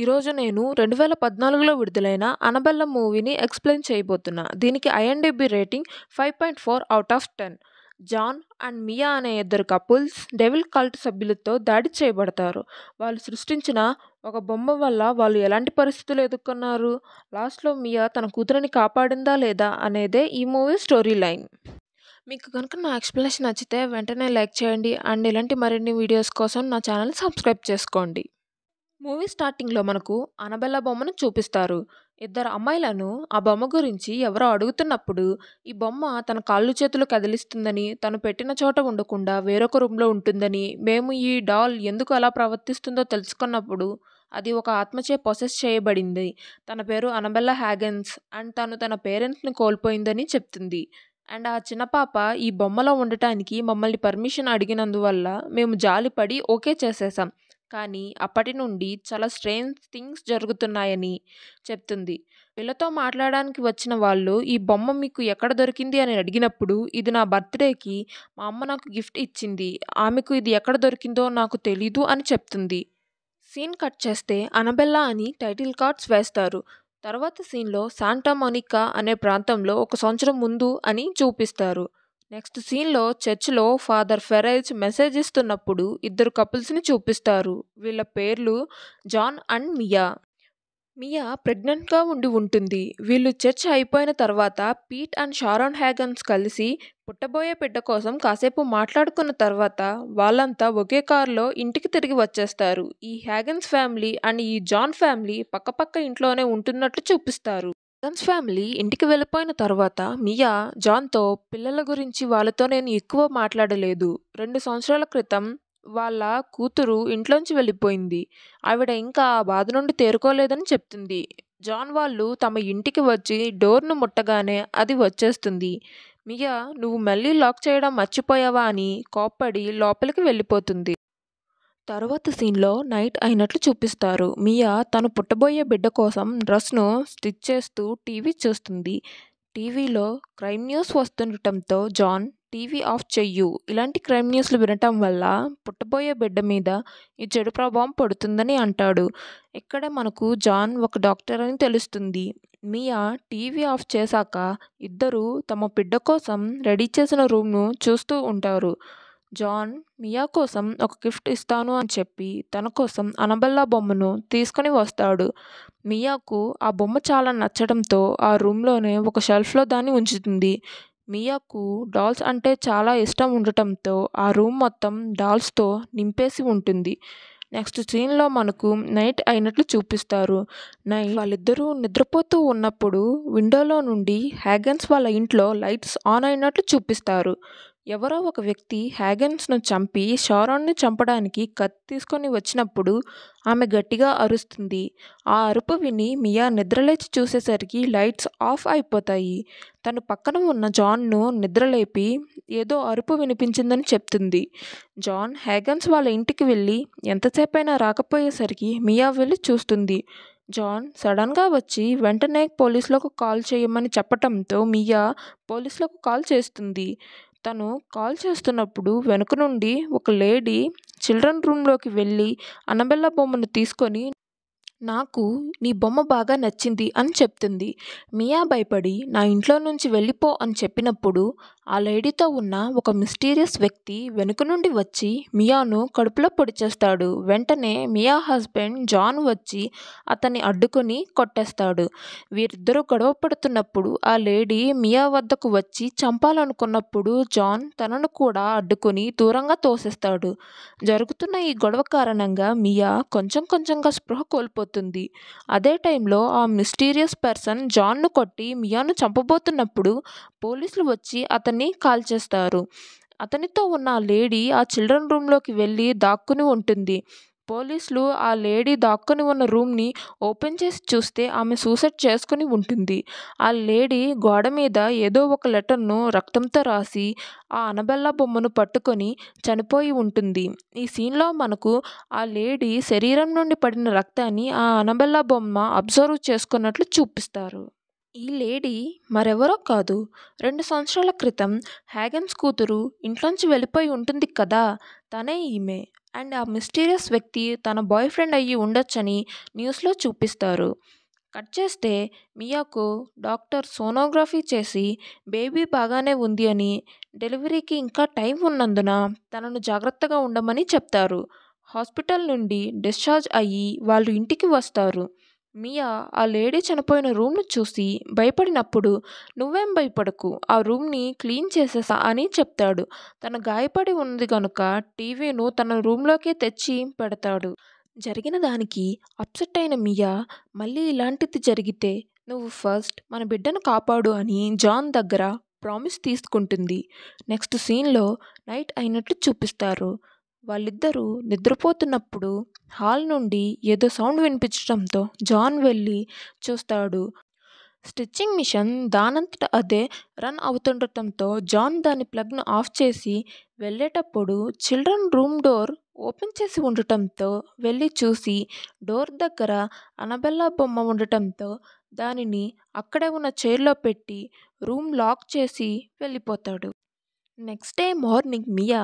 ఈరోజు నేను రెండు వేల పద్నాలుగులో విడుదలైన అనబెల్ల మూవీని ఎక్స్ప్లెయిన్ చేయబోతున్నా దీనికి IMDb rating five point four out of ten John and Mia అనే ఇద్దరు కపుల్స్ డెవిల్ కల్ట్ సభ్యులతో దాడి చేయబడతారు వాళ్ళు సృష్టించిన ఒక బొమ్మ వల్ల వాళ్ళు ఎలాంటి పరిస్థితులు ఎదుర్కొన్నారు లాస్ట్లో మియా తన కూతురిని కాపాడిందా లేదా అనేదే ఈ మూవీ స్టోరీ లైన్ మీకు కనుక నా ఎక్స్ప్లెనేషన్ నచ్చితే వెంటనే లైక్ చేయండి అండ్ ఇలాంటి మరిన్ని వీడియోస్ కోసం నా ఛానల్ సబ్స్క్రైబ్ చేసుకోండి మూవీ స్టార్టింగ్లో మనకు అనబెల్ల బొమ్మను చూపిస్తారు ఇద్దరు అమ్మాయిలను ఆ బొమ్మ గురించి ఎవరో అడుగుతున్నప్పుడు ఈ బొమ్మ తన కాళ్ళు చేతులు కదిలిస్తుందని తను పెట్టిన చోట ఉండకుండా వేరొక రూమ్లో ఉంటుందని మేము ఈ డాల్ ఎందుకు అలా ప్రవర్తిస్తుందో తెలుసుకున్నప్పుడు అది ఒక ఆత్మచే ప్రొసెస్ చేయబడింది తన పేరు అనబెల్ల హ్యాగన్స్ అండ్ తను తన పేరెంట్స్ని కోల్పోయిందని చెప్తుంది అండ్ ఆ చిన్న పాప ఈ బొమ్మలో ఉండటానికి మమ్మల్ని పర్మిషన్ అడిగినందువల్ల మేము జాలిపడి ఓకే చేసేసాం కానీ అప్పటి నుండి చాలా స్ట్రేంజ్ థింగ్స్ జరుగుతున్నాయని చెప్తుంది వీళ్ళతో మాట్లాడడానికి వచ్చిన వాళ్ళు ఈ బొమ్మ మీకు ఎక్కడ దొరికింది అని అడిగినప్పుడు ఇది నా బర్త్డేకి మా అమ్మ నాకు గిఫ్ట్ ఇచ్చింది ఆమెకు ఇది ఎక్కడ దొరికిందో నాకు తెలీదు అని చెప్తుంది సీన్ కట్ చేస్తే అనబెల్లా అని టైటిల్ కార్డ్స్ వేస్తారు తర్వాత సీన్లో శాంటా మోనికా అనే ప్రాంతంలో ఒక సంవత్సరం ముందు అని చూపిస్తారు నెక్స్ట్ సీన్లో చర్చ్లో ఫాదర్ ఫెరైజ్ మెసేజ్ ఇస్తున్నప్పుడు ఇద్దరు కపుల్స్ని చూపిస్తారు వీళ్ళ పేర్లు జాన్ అండ్ మియా మియా ప్రెగ్నెంట్గా ఉండి ఉంటుంది వీళ్ళు చర్చ్ అయిపోయిన తర్వాత పీట్ అండ్ షారాన్ హ్యాగన్స్ కలిసి పుట్టబోయే బిడ్డ కోసం కాసేపు మాట్లాడుకున్న తర్వాత వాళ్ళంతా ఒకే కారులో ఇంటికి తిరిగి వచ్చేస్తారు ఈ హ్యాగన్స్ ఫ్యామిలీ అండ్ ఈ జాన్ ఫ్యామిలీ పక్కపక్క ఇంట్లోనే ఉంటున్నట్లు చూపిస్తారు అడమ్స్ ఫ్యామిలీ ఇంటికి వెళ్ళిపోయిన తర్వాత మియా జాన్తో పిల్లల గురించి వాళ్ళతో నేను ఎక్కువ మాట్లాడలేదు రెండు సంవత్సరాల క్రితం వాళ్ళ కూతురు ఇంట్లోంచి వెళ్ళిపోయింది ఆవిడ ఇంకా ఆ బాధ నుండి తేరుకోలేదని చెప్తుంది జాన్ వాళ్ళు తమ ఇంటికి వచ్చి డోర్ను ముట్టగానే అది వచ్చేస్తుంది మియా నువ్వు మళ్ళీ లాక్ చేయడం మర్చిపోయావా అని కోప్పడి లోపలికి వెళ్ళిపోతుంది తర్వాత సీన్లో నైట్ అయినట్లు చూపిస్తారు మియా తను పుట్టబోయే బిడ్డ కోసం డ్రెస్ను స్టిచ్ చేస్తూ టీవీ చూస్తుంది టీవీలో క్రైమ్ న్యూస్ వస్తుండటంతో జాన్ టీవీ ఆఫ్ చెయ్యు ఇలాంటి క్రైమ్ న్యూస్లు వినటం వల్ల పుట్టబోయే బిడ్డ మీద ఈ చెడు ప్రభావం పడుతుందని అంటాడు ఇక్కడ మనకు జాన్ ఒక డాక్టర్ అని తెలుస్తుంది మియా టీవీ ఆఫ్ చేశాక ఇద్దరు తమ బిడ్డ కోసం రెడీ చేసిన రూమ్ను చూస్తూ ఉంటారు జాన్ మియా కోసం ఒక గిఫ్ట్ ఇస్తాను అని చెప్పి తన కోసం అనబల్లా బొమ్మను తీసుకుని వస్తాడు మియాకు ఆ బొమ్మ చాలా నచ్చడంతో ఆ రూమ్లోనే ఒక షెల్ఫ్లో దాన్ని ఉంచుతుంది మియాకు డాల్స్ అంటే చాలా ఇష్టం ఉండటంతో ఆ రూమ్ మొత్తం డాల్స్తో నింపేసి ఉంటుంది నెక్స్ట్ సీన్లో మనకు నైట్ అయినట్లు చూపిస్తారు నైట్ వాళ్ళిద్దరూ నిద్రపోతూ ఉన్నప్పుడు విండోలో నుండి హ్యాగన్స్ వాళ్ళ ఇంట్లో లైట్స్ ఆన్ అయినట్లు చూపిస్తారు ఎవరో ఒక వ్యక్తి హ్యాగన్స్ను చంపి షారోన్ను చంపడానికి కత్తి తీసుకొని వచ్చినప్పుడు ఆమె గట్టిగా అరుస్తుంది ఆ అరుపు విని మియా నిద్రలేచి చూసేసరికి లైట్స్ ఆఫ్ అయిపోతాయి తను పక్కన ఉన్న జాన్ను నిద్రలేపి ఏదో అరుపు వినిపించిందని చెప్తుంది జాన్ హ్యాగన్స్ వాళ్ళ ఇంటికి వెళ్ళి ఎంతసేపైనా రాకపోయేసరికి మియా వెళ్ళి చూస్తుంది జాన్ సడన్గా వచ్చి వెంటనే పోలీసులకు కాల్ చేయమని చెప్పటంతో మియా పోలీసులకు కాల్ చేస్తుంది తను కాల్ చేస్తున్నప్పుడు వెనుక నుండి ఒక లేడీ చిల్డ్రన్ రూమ్లోకి వెళ్ళి అన్నబెల్ల బొమ్మను తీసుకొని నాకు నీ బొమ్మ బాగా నచ్చింది అని చెప్తుంది మియా భయపడి నా ఇంట్లో నుంచి వెళ్ళిపో అని చెప్పినప్పుడు ఆ లేడీతో ఉన్న ఒక మిస్టీరియస్ వ్యక్తి వెనుక నుండి వచ్చి మియాను కడుపులో పొడిచేస్తాడు వెంటనే మియా హస్బెండ్ జాన్ వచ్చి అతన్ని అడ్డుకొని కొట్టేస్తాడు వీరిద్దరూ గొడవ పడుతున్నప్పుడు ఆ లేడీ మియా వద్దకు వచ్చి చంపాలనుకున్నప్పుడు జాన్ తనను కూడా అడ్డుకొని దూరంగా తోసేస్తాడు జరుగుతున్న ఈ గొడవ కారణంగా మియా కొంచెం కొంచెంగా స్పృహ కోల్పోతుంది అదే టైంలో ఆ మిస్టీరియస్ పర్సన్ జాన్ను కొట్టి మియాను చంపబోతున్నప్పుడు పోలీసులు వచ్చి అతన్ని అతన్ని కాల్ చేస్తారు అతనితో ఉన్న ఆ లేడీ ఆ చిల్డ్రన్ రూమ్లోకి వెళ్ళి దాక్కుని ఉంటుంది పోలీసులు ఆ లేడీ దాక్కుని ఉన్న రూమ్ని ఓపెన్ చేసి చూస్తే ఆమె సూసైడ్ చేసుకుని ఉంటుంది ఆ లేడీ గోడ మీద ఏదో ఒక లెటర్ను రక్తంతో రాసి ఆ అనబెల్లా బొమ్మను పట్టుకొని చనిపోయి ఉంటుంది ఈ సీన్లో మనకు ఆ లేడీ శరీరం నుండి పడిన రక్తాన్ని ఆ అనబెల్లా బొమ్మ అబ్జర్వ్ చేసుకున్నట్లు చూపిస్తారు ఈ లేడీ మరెవరో కాదు రెండు సంవత్సరాల క్రితం హ్యాగన్స్ కూతురు ఇంట్లోంచి వెళ్ళిపోయి ఉంటుంది కదా తనే ఈమె అండ్ ఆ మిస్టీరియస్ వ్యక్తి తన బాయ్ ఫ్రెండ్ అయ్యి ఉండొచ్చని న్యూస్లో చూపిస్తారు కట్ చేస్తే మియాకు డాక్టర్ సోనోగ్రఫీ చేసి బేబీ బాగానే ఉంది అని డెలివరీకి ఇంకా టైం ఉన్నందున తనను జాగ్రత్తగా ఉండమని చెప్తారు హాస్పిటల్ నుండి డిశ్చార్జ్ అయ్యి వాళ్ళు ఇంటికి వస్తారు మియా ఆ లేడీ చనిపోయిన రూమ్ను చూసి భయపడినప్పుడు నువ్వేం భయపడకు ఆ రూమ్ని క్లీన్ చేసేసా అని చెప్తాడు తన గాయపడి ఉంది గనుక టీవీను తన రూమ్లోకి తెచ్చి పెడతాడు జరిగిన దానికి అప్సెట్ అయిన మియా మళ్ళీ ఇలాంటిది జరిగితే నువ్వు ఫస్ట్ మన బిడ్డను కాపాడు అని జాన్ దగ్గర ప్రామిస్ తీసుకుంటుంది నెక్స్ట్ సీన్లో నైట్ అయినట్లు చూపిస్తారు వాళ్ళిద్దరూ నిద్రపోతున్నప్పుడు హాల్ నుండి ఏదో సౌండ్ వినిపించడంతో జాన్ వెళ్ళి చూస్తాడు స్టిచ్చింగ్ మిషన్ దానంతట అదే రన్ అవుతుండటంతో జాన్ దాని ప్లగ్ను ఆఫ్ చేసి వెళ్ళేటప్పుడు చిల్డ్రన్ రూమ్ డోర్ ఓపెన్ చేసి ఉండటంతో వెళ్ళి చూసి డోర్ దగ్గర అనబెల్లా బొమ్మ ఉండటంతో దానిని అక్కడే ఉన్న చైర్లో పెట్టి రూమ్ లాక్ చేసి వెళ్ళిపోతాడు next day morning Mia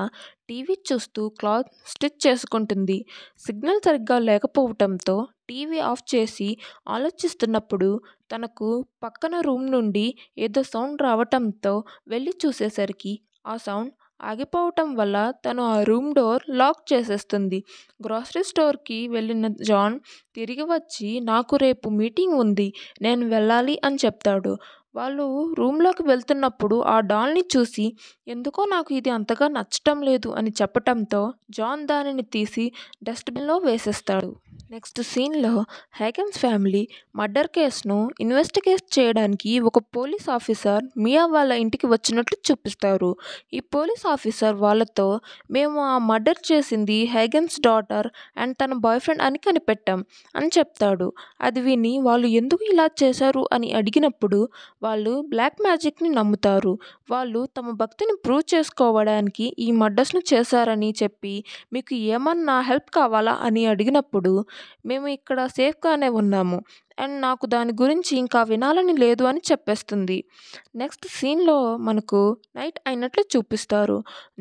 TV చూస్తూ క్లాత్ స్టిచ్ చేసుకుంటుంది సిగ్నల్ సరిగ్గా లేకపోవటంతో టీవీ ఆఫ్ చేసి ఆలోచిస్తున్నప్పుడు తనకు పక్కన రూమ్ నుండి ఏదో సౌండ్ రావటంతో వెళ్ళి చూసేసరికి ఆ సౌండ్ ఆగిపోవటం వల్ల తను ఆ రూమ్ డోర్ లాక్ చేసేస్తుంది గ్రాసరీ స్టోర్కి వెళ్ళిన జాన్ తిరిగి వచ్చి నాకు రేపు మీటింగ్ ఉంది నేను వెళ్ళాలి అని చెప్తాడు వాళ్ళు రూమ్లోకి వెళ్తున్నప్పుడు ఆ డాల్ని చూసి ఎందుకో నాకు ఇది అంతగా నచ్చటం లేదు అని చెప్పటంతో జాన్ దానిని తీసి డస్ట్బిన్లో వేసేస్తాడు నెక్స్ట్ సీన్లో హ్యాకెన్స్ ఫ్యామిలీ మర్డర్ కేసును ఇన్వెస్టిగేట్ చేయడానికి ఒక పోలీస్ ఆఫీసర్ మియా వాళ్ళ ఇంటికి వచ్చినట్లు చూపిస్తారు ఈ పోలీస్ ఆఫీసర్ వాళ్ళతో మేము ఆ మర్డర్ చేసింది హ్యాగన్స్ డాటర్ అండ్ తన బాయ్ ఫ్రెండ్ అని కనిపెట్టాం అని చెప్తాడు అది విని వాళ్ళు ఎందుకు ఇలా చేశారు అని అడిగినప్పుడు వాళ్ళు బ్లాక్ మ్యాజిక్ని నమ్ముతారు వాళ్ళు తమ భక్తిని ప్రూవ్ చేసుకోవడానికి ఈ మర్డర్స్ను చేశారని చెప్పి మీకు ఏమన్నా హెల్ప్ కావాలా అని అడిగినప్పుడు మేము ఇక్కడ సేఫ్గానే ఉన్నాము అండ్ నాకు దాని గురించి ఇంకా వినాలని లేదు అని చెప్పేస్తుంది నెక్స్ట్ సీన్లో మనకు నైట్ అయినట్లు చూపిస్తారు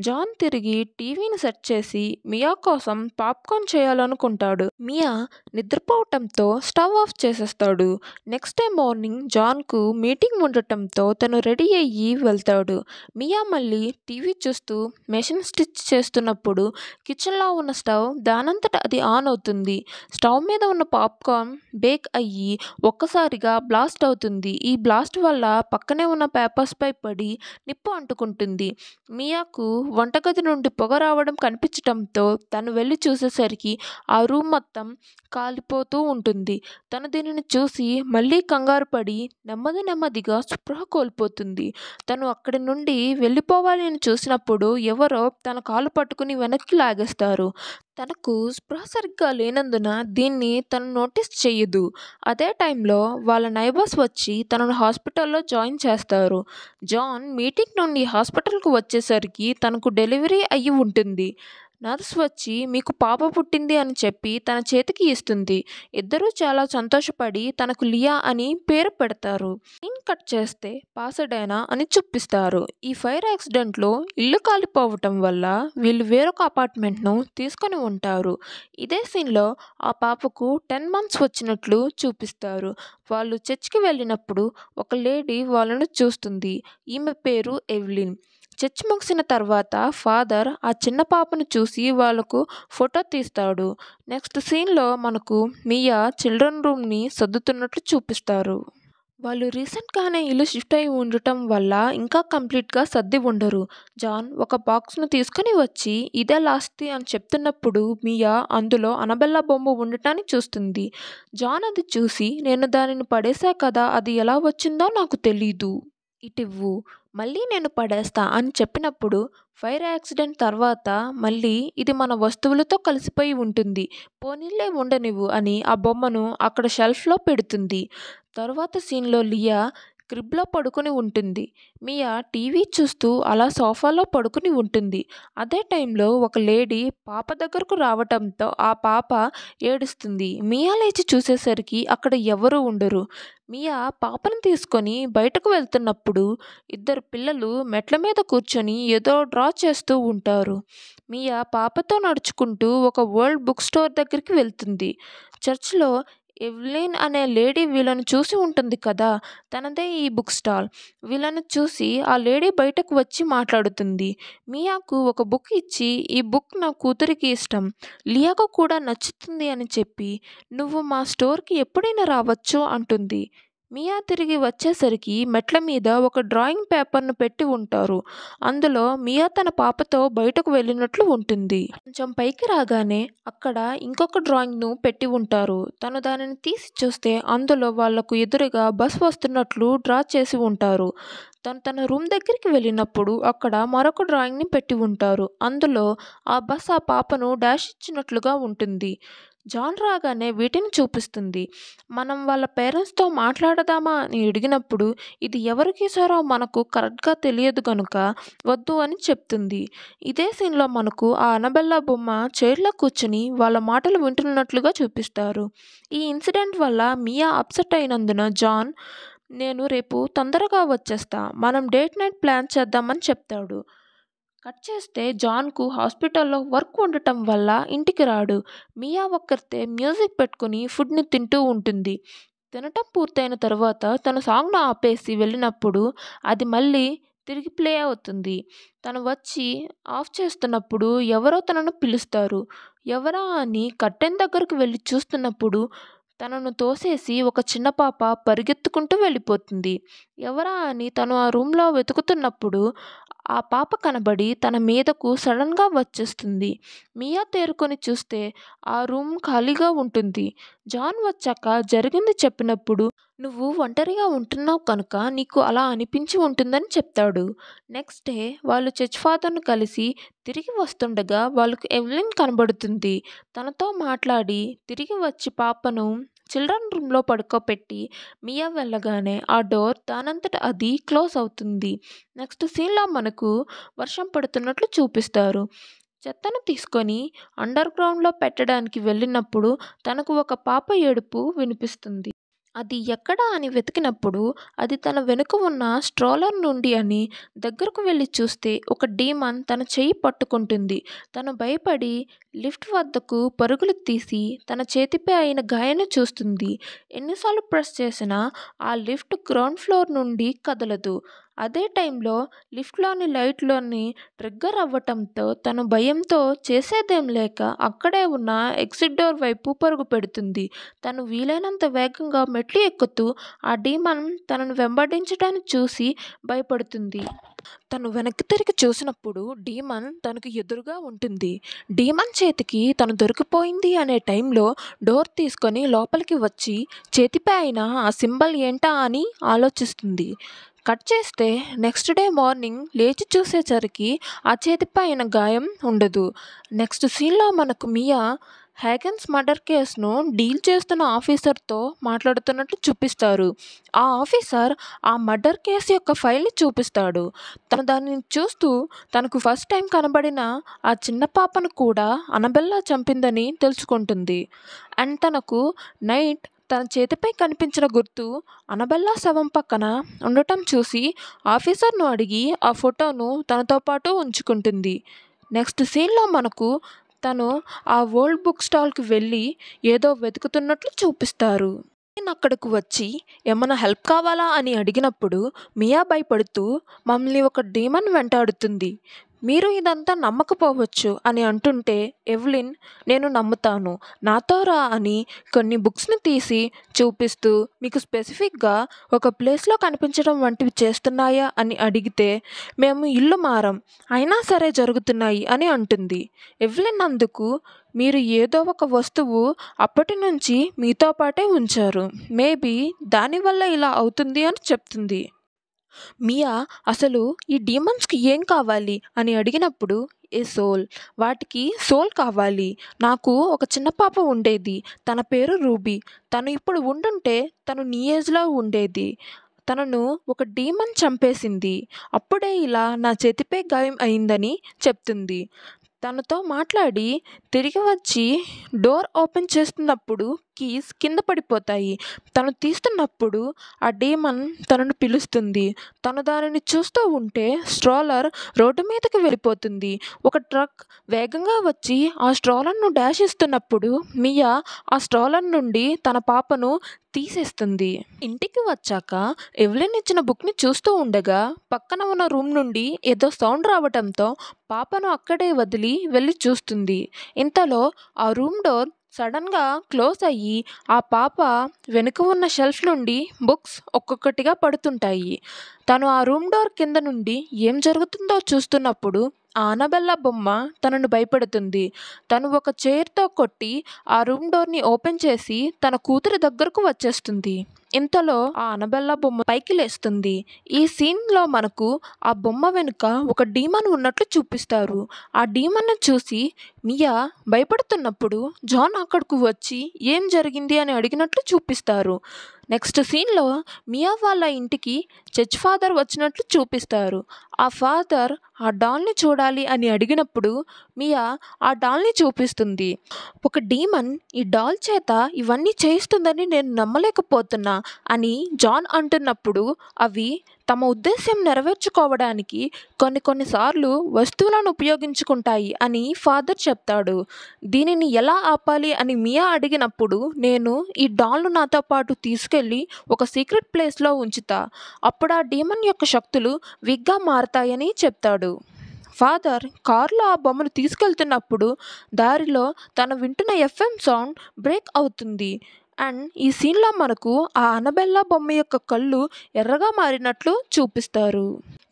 జాన్ తిరిగి టీవీని సెట్ చేసి మియా కోసం పాప్కార్న్ చేయాలనుకుంటాడు మియా నిద్రపోవటంతో స్టవ్ ఆఫ్ చేసేస్తాడు నెక్స్ట్ డే మార్నింగ్ జాన్కు మీటింగ్ ఉండటంతో తను రెడీ అయ్యి వెళ్తాడు మియా మళ్ళీ టీవీ చూస్తూ మెషిన్ స్టిచ్ చేస్తున్నప్పుడు కిచెన్లో ఉన్న స్టవ్ దానంతట అది ఆన్ అవుతుంది స్టవ్ మీద ఉన్న పాప్కార్న్ బేక్ అయ్యి అయ్యి ఒక్కసారిగా బ్లాస్ట్ అవుతుంది ఈ బ్లాస్ట్ వల్ల పక్కనే ఉన్న పేపర్స్పై పడి నిప్పు అంటుకుంటుంది మియాకు వంటగది నుండి పొగ రావడం కనిపించటంతో తను వెళ్ళి చూసేసరికి ఆ రూమ్ మొత్తం కాలిపోతూ ఉంటుంది తను దీనిని చూసి మళ్ళీ కంగారు పడి నెమ్మది నెమ్మదిగా స్పృహ కోల్పోతుంది తను అక్కడి నుండి వెళ్ళిపోవాలని చూసినప్పుడు ఎవరో తన కాలు పట్టుకుని వెనక్కి లాగేస్తారు తనకు స్పృహ సరిగ్గా లేనందున దీన్ని తను నోటీస్ చేయదు అదే టైంలో వాళ్ళ నైబర్స్ వచ్చి తనను హాస్పిటల్లో జాయిన్ చేస్తారు జాన్ మీటింగ్ నుండి హాస్పిటల్కు వచ్చేసరికి తనకు డెలివరీ అయ్యి ఉంటుంది నర్స్ వచ్చి మీకు పాప పుట్టింది అని చెప్పి తన చేతికి ఇస్తుంది ఇద్దరూ చాలా సంతోషపడి తనకు లియా అని పేరు పెడతారు ఇన్ కట్ చేస్తే పాసడైనా అని చూపిస్తారు ఈ ఫైర్ యాక్సిడెంట్లో ఇల్లు కాలిపోవటం వల్ల వీళ్ళు వేరొక అపార్ట్మెంట్ను తీసుకొని ఉంటారు ఇదే సీన్లో ఆ పాపకు టెన్ మంత్స్ వచ్చినట్లు చూపిస్తారు వాళ్ళు చర్చ్కి వెళ్ళినప్పుడు ఒక లేడీ వాళ్ళను చూస్తుంది ఈమె పేరు ఎవ్లిన్ చర్చ్ ముగిసిన తర్వాత ఫాదర్ ఆ చిన్న పాపను చూసి వాళ్ళకు ఫోటో తీస్తాడు నెక్స్ట్ సీన్లో మనకు మియా చిల్డ్రన్ రూమ్ని సర్దుతున్నట్లు చూపిస్తారు వాళ్ళు రీసెంట్గానే ఇల్లు షిఫ్ట్ అయి ఉండటం వల్ల ఇంకా కంప్లీట్గా సర్ది ఉండరు జాన్ ఒక బాక్స్ను తీసుకుని వచ్చి ఇదే లాస్ట్ది అని చెప్తున్నప్పుడు మియా అందులో అనబెల్ల బొమ్మ ఉండటాన్ని చూస్తుంది జాన్ అది చూసి నేను దానిని పడేశా కదా అది ఎలా వచ్చిందో నాకు తెలీదు ఇటివ్వు మళ్ళీ నేను పడేస్తా అని చెప్పినప్పుడు ఫైర్ యాక్సిడెంట్ తర్వాత మళ్ళీ ఇది మన వస్తువులతో కలిసిపోయి ఉంటుంది పోనీళ్ళే ఉండనివ్వు అని ఆ బొమ్మను అక్కడ షెల్ఫ్లో పెడుతుంది తరువాత సీన్లో లియా క్రిబ్లో పడుకుని ఉంటుంది మియా టీవీ చూస్తూ అలా సోఫాలో పడుకుని ఉంటుంది అదే టైంలో ఒక లేడీ పాప దగ్గరకు రావటంతో ఆ పాప ఏడుస్తుంది మియా లేచి చూసేసరికి అక్కడ ఎవరూ ఉండరు మియా పాపను తీసుకొని బయటకు వెళ్తున్నప్పుడు ఇద్దరు పిల్లలు మెట్ల మీద కూర్చొని ఏదో డ్రా చేస్తూ ఉంటారు మియా పాపతో నడుచుకుంటూ ఒక వరల్డ్ బుక్ స్టోర్ దగ్గరికి వెళ్తుంది చర్చ్లో ఎవ్లీన్ అనే లేడీ వీళ్ళను చూసి ఉంటుంది కదా తనదే ఈ బుక్ స్టాల్ వీళ్ళను చూసి ఆ లేడీ బయటకు వచ్చి మాట్లాడుతుంది మియాకు ఒక బుక్ ఇచ్చి ఈ బుక్ నా కూతురికి ఇష్టం లియాకు కూడా నచ్చుతుంది అని చెప్పి నువ్వు మా స్టోర్కి ఎప్పుడైనా రావచ్చు అంటుంది మియా తిరిగి వచ్చేసరికి మెట్ల మీద ఒక డ్రాయింగ్ పేపర్ను పెట్టి ఉంటారు అందులో మియా తన పాపతో బయటకు వెళ్ళినట్లు ఉంటుంది కొంచెం పైకి రాగానే అక్కడ ఇంకొక డ్రాయింగ్ను పెట్టి ఉంటారు తను దానిని తీసి చూస్తే అందులో వాళ్లకు ఎదురుగా బస్ వస్తున్నట్లు డ్రా చేసి ఉంటారు తను తన రూమ్ దగ్గరికి వెళ్ళినప్పుడు అక్కడ మరొక డ్రాయింగ్ని పెట్టి ఉంటారు అందులో ఆ బస్ ఆ పాపను డాష్ ఇచ్చినట్లుగా ఉంటుంది జాన్ రాగానే వీటిని చూపిస్తుంది మనం వాళ్ళ పేరెంట్స్తో మాట్లాడదామా అని అడిగినప్పుడు ఇది ఎవరికి గీసారో మనకు కరెక్ట్గా తెలియదు కనుక వద్దు అని చెప్తుంది ఇదే సీన్లో మనకు ఆ అనబెల్ల బొమ్మ చైర్లో కూర్చుని వాళ్ళ మాటలు వింటున్నట్లుగా చూపిస్తారు ఈ ఇన్సిడెంట్ వల్ల మియా అప్సెట్ అయినందున జాన్ నేను రేపు తొందరగా వచ్చేస్తా మనం డేట్ నైట్ ప్లాన్ చేద్దామని చెప్తాడు కట్ చేస్తే జాన్కు హాస్పిటల్లో వర్క్ ఉండటం వల్ల ఇంటికి రాడు మియా ఒక్కరితే మ్యూజిక్ పెట్టుకుని ఫుడ్ని తింటూ ఉంటుంది తినటం పూర్తయిన తర్వాత తన సాంగ్ను ఆపేసి వెళ్ళినప్పుడు అది మళ్ళీ తిరిగి ప్లే అవుతుంది తను వచ్చి ఆఫ్ చేస్తున్నప్పుడు ఎవరో తనను పిలుస్తారు ఎవరా అని కట్టెన్ దగ్గరకు వెళ్ళి చూస్తున్నప్పుడు తనను తోసేసి ఒక చిన్న పాప పరిగెత్తుకుంటూ వెళ్ళిపోతుంది ఎవరా అని తను ఆ రూమ్లో వెతుకుతున్నప్పుడు ఆ పాప కనబడి తన మీదకు సడన్గా వచ్చేస్తుంది మియా తేరుకొని చూస్తే ఆ రూమ్ ఖాళీగా ఉంటుంది జాన్ వచ్చాక జరిగింది చెప్పినప్పుడు నువ్వు ఒంటరిగా ఉంటున్నావు కనుక నీకు అలా అనిపించి ఉంటుందని చెప్తాడు నెక్స్ట్ డే వాళ్ళు చర్చ్ ఫాదర్ను కలిసి తిరిగి వస్తుండగా వాళ్ళకు ఎవ్లిన్ కనబడుతుంది తనతో మాట్లాడి తిరిగి వచ్చి పాపను చిల్డ్రన్ రూమ్లో పడుకోబెట్టి మియా వెళ్ళగానే ఆ డోర్ దానంతట అది క్లోజ్ అవుతుంది నెక్స్ట్ సీన్లో మనకు వర్షం పడుతున్నట్లు చూపిస్తారు చెత్తను తీసుకొని అండర్ గ్రౌండ్లో పెట్టడానికి వెళ్ళినప్పుడు తనకు ఒక పాప ఏడుపు వినిపిస్తుంది అది ఎక్కడా అని వెతికినప్పుడు అది తన వెనుక ఉన్న స్ట్రోలర్ నుండి అని దగ్గరకు వెళ్ళి చూస్తే ఒక డీమన్ తన చేయి పట్టుకుంటుంది తను భయపడి లిఫ్ట్ వద్దకు పరుగులు తీసి తన చేతిపై అయిన గాయాన్ని చూస్తుంది ఎన్నిసార్లు ప్రెస్ చేసినా ఆ లిఫ్ట్ గ్రౌండ్ ఫ్లోర్ నుండి కదలదు అదే టైంలో లిఫ్ట్లోని లైట్లోని ట్రిగ్గర్ అవ్వటంతో తను భయంతో చేసేదేం లేక అక్కడే ఉన్న ఎగ్జిట్ డోర్ వైపు పరుగు పెడుతుంది తను వీలైనంత వేగంగా మెట్లు ఎక్కుతూ ఆ డీమన్ తనను వెంబడించడాన్ని చూసి భయపడుతుంది తను వెనక్కి తిరిగి చూసినప్పుడు డీమన్ తనకు ఎదురుగా ఉంటుంది డీమన్ చేతికి తను దొరికిపోయింది అనే టైంలో డోర్ తీసుకొని లోపలికి వచ్చి చేతిపై అయిన ఆ సింబల్ ఏంటా అని ఆలోచిస్తుంది కట్ చేస్తే నెక్స్ట్ డే మార్నింగ్ లేచి చూసేసరికి ఆ చేతిపైన గాయం ఉండదు నెక్స్ట్ సీన్లో మనకు మియా హ్యాకెన్స్ మర్డర్ కేసును డీల్ చేస్తున్న ఆఫీసర్తో మాట్లాడుతున్నట్టు చూపిస్తారు ఆ ఆఫీసర్ ఆ మర్డర్ కేసు యొక్క ఫైల్ని చూపిస్తాడు తను దానిని చూస్తూ తనకు ఫస్ట్ టైం కనబడిన ఆ చిన్న పాపను కూడా అనబెల్లా చంపిందని తెలుసుకుంటుంది అండ్ తనకు నైట్ తన చేతిపై కనిపించిన గుర్తు అనబెల్ల శవం పక్కన ఉండటం చూసి ఆఫీసర్ను అడిగి ఆ ఫోటోను తనతో పాటు ఉంచుకుంటుంది నెక్స్ట్ సీన్లో మనకు తను ఆ ఓల్డ్ బుక్ స్టాల్కి వెళ్ళి ఏదో వెతుకుతున్నట్లు చూపిస్తారు అక్కడికి వచ్చి ఏమైనా హెల్ప్ కావాలా అని అడిగినప్పుడు మియా భయపడుతూ మమ్మల్ని ఒక డీమన్ వెంటాడుతుంది మీరు ఇదంతా నమ్మకపోవచ్చు అని అంటుంటే ఎవ్లిన్ నేను నమ్ముతాను నాతో రా అని కొన్ని బుక్స్ని తీసి చూపిస్తూ మీకు స్పెసిఫిక్గా ఒక ప్లేస్లో కనిపించడం వంటివి చేస్తున్నాయా అని అడిగితే మేము ఇల్లు మారం అయినా సరే జరుగుతున్నాయి అని అంటుంది ఎవ్లిన్ అందుకు మీరు ఏదో ఒక వస్తువు అప్పటి నుంచి మీతో పాటే ఉంచారు మేబీ దానివల్ల ఇలా అవుతుంది అని చెప్తుంది మియా అసలు ఈ డీమన్స్కి ఏం కావాలి అని అడిగినప్పుడు ఏ సోల్ వాటికి సోల్ కావాలి నాకు ఒక చిన్న పాప ఉండేది తన పేరు రూబీ తను ఇప్పుడు ఉండుంటే తను నీ ఏజ్లో ఉండేది తనను ఒక డీమన్ చంపేసింది అప్పుడే ఇలా నా చేతిపై గాయం అయిందని చెప్తుంది తనతో మాట్లాడి తిరిగి వచ్చి డోర్ ఓపెన్ చేస్తున్నప్పుడు కీస్ కింద పడిపోతాయి తను తీస్తున్నప్పుడు ఆ డేమన్ తనను పిలుస్తుంది తను దానిని చూస్తూ ఉంటే స్ట్రాలర్ రోడ్డు మీదకి వెళ్ళిపోతుంది ఒక ట్రక్ వేగంగా వచ్చి ఆ స్ట్రాలర్ను డాష్ ఇస్తున్నప్పుడు మియా ఆ స్ట్రాలర్ నుండి తన పాపను తీసేస్తుంది ఇంటికి వచ్చాక ఎవరిని ఇచ్చిన బుక్ని చూస్తూ ఉండగా పక్కన ఉన్న రూమ్ నుండి ఏదో సౌండ్ రావడంతో పాపను అక్కడే వదిలి వెళ్ళి చూస్తుంది ఇంతలో ఆ రూమ్ డోర్ సడన్గా క్లోజ్ అయ్యి ఆ పాప వెనుక ఉన్న షెల్ఫ్ నుండి బుక్స్ ఒక్కొక్కటిగా పడుతుంటాయి తను ఆ రూమ్ డోర్ కింద నుండి ఏం జరుగుతుందో చూస్తున్నప్పుడు ఆనబెల్ల బొమ్మ తనను భయపడుతుంది తను ఒక చైర్తో కొట్టి ఆ రూమ్ డోర్ని ఓపెన్ చేసి తన కూతురు దగ్గరకు వచ్చేస్తుంది ఇంతలో ఆ అనబెల్ల బొమ్మ పైకి లేస్తుంది ఈ సీన్లో మనకు ఆ బొమ్మ వెనుక ఒక డీమన్ ఉన్నట్లు చూపిస్తారు ఆ డీమన్ను చూసి మియా భయపడుతున్నప్పుడు జాన్ అక్కడకు వచ్చి ఏం జరిగింది అని అడిగినట్లు చూపిస్తారు నెక్స్ట్ సీన్లో మియా వాళ్ళ ఇంటికి చర్చ్ ఫాదర్ వచ్చినట్లు చూపిస్తారు ఆ ఫాదర్ ఆ డాల్ని చూడాలి అని అడిగినప్పుడు మియా ఆ డాల్ని చూపిస్తుంది ఒక డీమన్ ఈ డాల్ చేత ఇవన్నీ చేయిస్తుందని నేను నమ్మలేకపోతున్నా అని జాన్ అంటున్నప్పుడు అవి తమ ఉద్దేశ్యం నెరవేర్చుకోవడానికి కొన్ని కొన్నిసార్లు వస్తువులను ఉపయోగించుకుంటాయి అని ఫాదర్ చెప్తాడు దీనిని ఎలా ఆపాలి అని మియా అడిగినప్పుడు నేను ఈ డాల్ను నాతో పాటు తీసుకెళ్ళి ఒక సీక్రెట్ ప్లేస్లో ఉంచుతా అప్పుడు ఆ డీమన్ యొక్క శక్తులు విగ్గా మారతాయని చెప్తాడు ఫాదర్ కారులో ఆ బొమ్మను తీసుకెళ్తున్నప్పుడు దారిలో తను వింటున్న ఎఫ్ఎం సౌండ్ బ్రేక్ అవుతుంది అండ్ ఈ సీన్లో మనకు ఆ అనబెల్లా బొమ్మ యొక్క కళ్ళు ఎర్రగా మారినట్లు చూపిస్తారు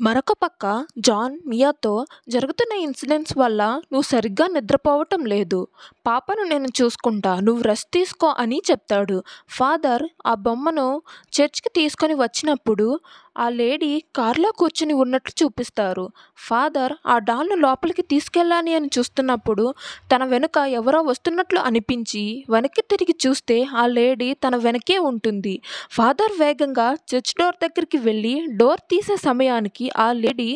మరొక పక్క జాన్ మియాతో జరుగుతున్న ఇన్సిడెంట్స్ వల్ల నువ్వు సరిగ్గా నిద్రపోవటం లేదు పాపను నేను చూసుకుంటా నువ్వు రెస్ట్ తీసుకో అని చెప్తాడు ఫాదర్ ఆ బొమ్మను చర్చ్కి తీసుకొని వచ్చినప్పుడు ఆ లేడీ కారులో కూర్చుని ఉన్నట్లు చూపిస్తారు ఫాదర్ ఆ డాల్ను లోపలికి తీసుకెళ్ళాలి అని చూస్తున్నప్పుడు తన వెనుక ఎవరో వస్తున్నట్లు అనిపించి వెనక్కి తిరిగి చూస్తే ఆ లేడీ తన వెనకే ఉంటుంది ఫాదర్ వేగంగా చర్చ్ డోర్ దగ్గరికి వెళ్ళి డోర్ తీసే సమయానికి ఆ లేడీ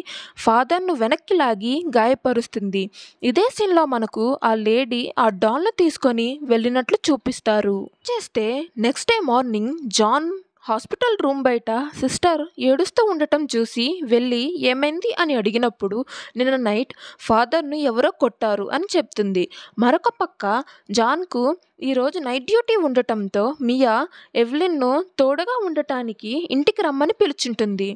ఫాదర్ను వెనక్కి లాగి గాయపరుస్తుంది ఇదే సీన్లో మనకు ఆ లేడీ ఆ డాల్ను తీసుకొని వెళ్ళినట్లు చూపిస్తారు చేస్తే next day morning John hospital room బయట సిస్టర్ ఏడుస్తూ ఉండటం చూసి వెళ్ళి ఏమైంది అని అడిగినప్పుడు నిన్న నైట్ ఫాదర్ను ఎవరో కొట్టారు అని చెప్తుంది మరొక పక్క జాన్కు ఈరోజు నైట్ డ్యూటీ ఉండటంతో మియా ఎవ్లిన్ను తోడుగా ఉండటానికి ఇంటికి రమ్మని పిలుచుంటుంది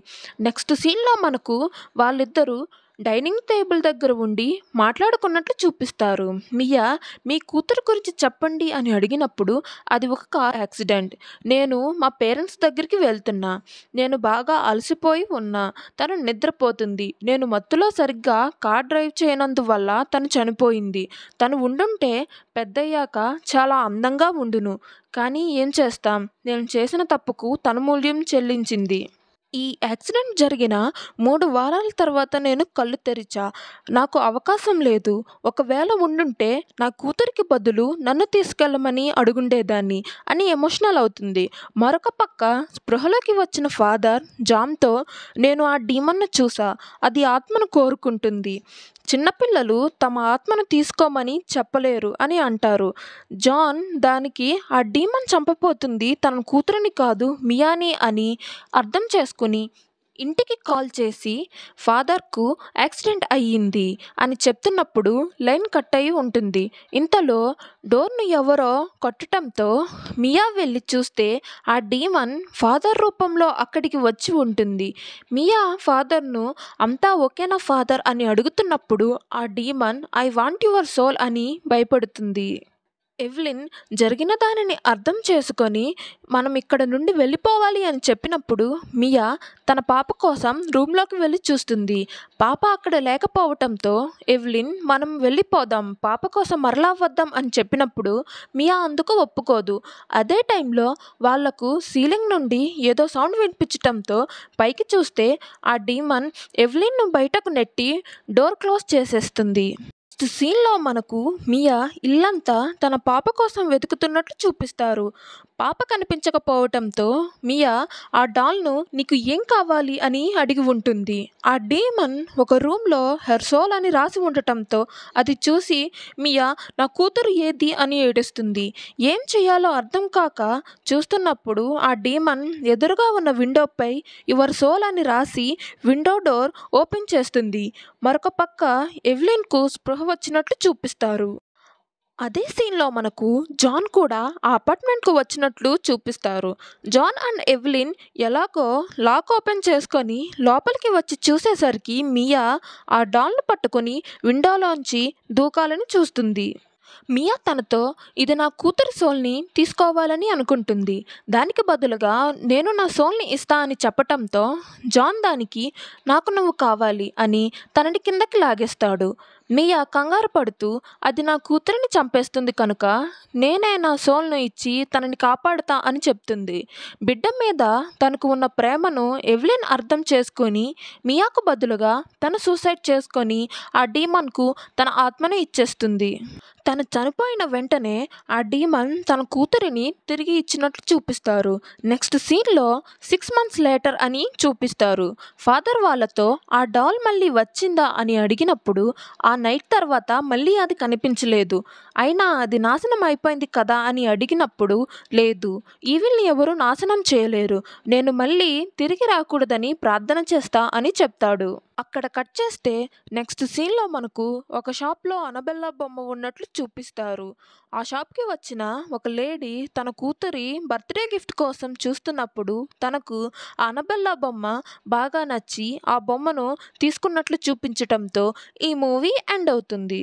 నెక్స్ట్ సీన్లో మనకు వాళ్ళిద్దరూ డైనింగ్ టేబుల్ దగ్గర ఉండి మాట్లాడుకున్నట్లు చూపిస్తారు మియా మీ కూతురు గురించి చెప్పండి అని అడిగినప్పుడు అది ఒక కార్ యాక్సిడెంట్ నేను మా పేరెంట్స్ దగ్గరికి వెళ్తున్నా నేను బాగా అలసిపోయి ఉన్నా తను నిద్రపోతుంది నేను మత్తులో సరిగ్గా కార్ డ్రైవ్ చేయనందువల్ల తను చనిపోయింది తను ఉండుంటే పెద్దయ్యాక చాలా అందంగా ఉండును కానీ ఏం చేస్తాం నేను చేసిన తప్పుకు తను మూల్యం చెల్లించింది ఈ యాక్సిడెంట్ జరిగిన మూడు వారాల తర్వాత నేను కళ్ళు తెరిచా నాకు అవకాశం లేదు ఒకవేళ ఉండుంటే నా కూతురికి బదులు నన్ను తీసుకెళ్ళమని అడుగుండేదాన్ని అని ఎమోషనల్ అవుతుంది మరొక పక్క స్పృహలోకి వచ్చిన ఫాదర్ జామ్తో నేను ఆ డీమన్ను చూసా అది ఆత్మను కోరుకుంటుంది చిన్నపిల్లలు తమ ఆత్మను తీసుకోమని చెప్పలేరు అని అంటారు జాన్ దానికి ఆ డీమన్ చంపబోతుంది తన కూతురిని కాదు మియాని అని అర్థం చేసుకుని ఇంటికి కాల్ చేసి ఫాదర్కు యాక్సిడెంట్ అయ్యింది అని చెప్తున్నప్పుడు లైన్ కట్ అయి ఉంటుంది ఇంతలో డోర్ను ఎవరో కొట్టడంతో మియా వెళ్ళి చూస్తే ఆ డీమన్ ఫాదర్ రూపంలో అక్కడికి వచ్చి ఉంటుంది మియా ఫాదర్ను అంతా ఓకేనా ఫాదర్ అని అడుగుతున్నప్పుడు ఆ demon I want your soul అని భయపడుతుంది ఎవ్లిన్ జరిగిన దానిని అర్థం చేసుకొని మనం ఇక్కడ నుండి వెళ్ళిపోవాలి అని చెప్పినప్పుడు మియా తన పాప కోసం రూమ్లోకి వెళ్ళి చూస్తుంది పాప అక్కడ లేకపోవటంతో ఎవ్లిన్ మనం వెళ్ళిపోదాం పాప కోసం మరలా వద్దాం అని చెప్పినప్పుడు మియా అందుకు ఒప్పుకోదు అదే టైంలో వాళ్లకు సీలింగ్ నుండి ఏదో సౌండ్ వినిపించటంతో పైకి చూస్తే ఆ డీమన్ ఎవ్లిన్ను బయటకు నెట్టి డోర్ క్లోజ్ చేసేస్తుంది నెక్స్ట్ సీన్లో మనకు మియా ఇల్లంతా తన పాప కోసం వెతుకుతున్నట్లు చూపిస్తారు పాప కనిపించకపోవటంతో మియా ఆ డాల్ను నీకు ఏం కావాలి అని అడిగి ఉంటుంది ఆ డీమన్ ఒక రూమ్లో హెర్సోల్ అని రాసి ఉండటంతో అది చూసి మియా నా కూతురు ఏది అని ఏడుస్తుంది ఏం చేయాలో అర్థం కాక చూస్తున్నప్పుడు ఆ డీమన్ ఎదురుగా ఉన్న విండోపై యువర్ సోల్ అని రాసి విండో డోర్ ఓపెన్ చేస్తుంది మరొక పక్క ఎవ్లిన్కు స్పృహ వచ్చినట్లు చూపిస్తారు అదే సీన్లో మనకు జాన్ కూడా ఆ అపార్ట్మెంట్కు వచ్చినట్లు చూపిస్తారు జాన్ అండ్ ఎవ్లిన్ ఎలాగో లాక్ ఓపెన్ చేసుకొని లోపలికి వచ్చి చూసేసరికి మియా ఆ డాల్ను పట్టుకొని విండోలోంచి దూకాలని చూస్తుంది మియా తనతో ఇది నా కూతురు సోల్ని తీసుకోవాలని అనుకుంటుంది దానికి బదులుగా నేను నా సోల్ని ఇస్తా అని చెప్పటంతో జాన్ దానికి నాకు నువ్వు కావాలి అని తనని కిందకి లాగేస్తాడు మియా కంగారు పడుతూ అది నా కూతురిని చంపేస్తుంది కనుక నేనే నా సోల్ను ఇచ్చి తనని కాపాడుతా అని చెప్తుంది బిడ్డ మీద తనకు ఉన్న ప్రేమను ఎవ్లిన్ అర్థం చేసుకొని మియాకు బదులుగా తను సూసైడ్ చేసుకొని ఆ డీమన్కు తన ఆత్మను ఇచ్చేస్తుంది తను చనిపోయిన వెంటనే ఆ డీమన్ తన కూతురిని తిరిగి ఇచ్చినట్లు చూపిస్తారు నెక్స్ట్ సీన్లో సిక్స్ మంత్స్ లేటర్ అని చూపిస్తారు ఫాదర్ వాళ్ళతో ఆ డాల్ మళ్ళీ వచ్చిందా అని అడిగినప్పుడు ఆ నైట్ తర్వాత మళ్ళీ అది కనిపించలేదు అయినా అది నాశనం అయిపోయింది కదా అని అడిగినప్పుడు లేదు ఈవిల్ని ఎవరు నాశనం చేయలేరు నేను మళ్ళీ తిరిగి రాకూడదని ప్రార్థన చేస్తా అని చెప్తాడు అక్కడ కట్ చేస్తే నెక్స్ట్ సీన్లో మనకు ఒక షాప్లో అనబెల్లా బొమ్మ ఉన్నట్లు చూపిస్తారు ఆ షాప్కి వచ్చిన ఒక లేడీ తన కూతురి బర్త్డే గిఫ్ట్ కోసం చూస్తున్నప్పుడు తనకు అనబెల్ల అనబెల్లా బొమ్మ బాగా నచ్చి ఆ బొమ్మను తీసుకున్నట్లు చూపించటంతో ఈ మూవీ ఎండ్ అవుతుంది